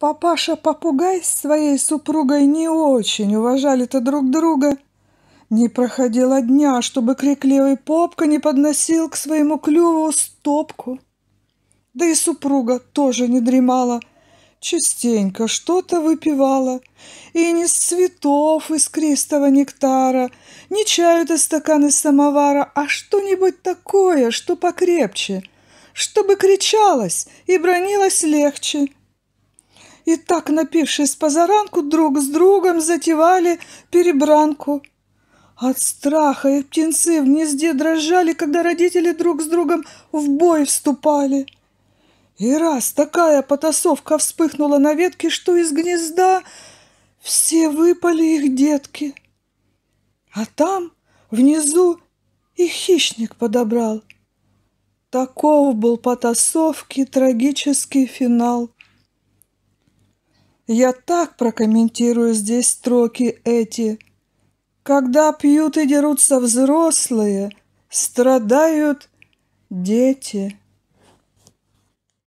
Папаша-попугай с своей супругой не очень уважали-то друг друга. Не проходило дня, чтобы крикливый попка не подносил к своему клюву стопку. Да и супруга тоже не дремала, частенько что-то выпивала. И не с цветов искристого нектара, не чаю-то стакан из самовара, а что-нибудь такое, что покрепче, чтобы кричалось и бронилось легче — и так, напившись позаранку, друг с другом затевали перебранку. От страха их птенцы в гнезде дрожали, когда родители друг с другом в бой вступали. И раз такая потасовка вспыхнула на ветке, что из гнезда все выпали их детки. А там, внизу, и хищник подобрал. Таков был потасовки трагический финал. Я так прокомментирую здесь строки эти. Когда пьют и дерутся взрослые, страдают дети.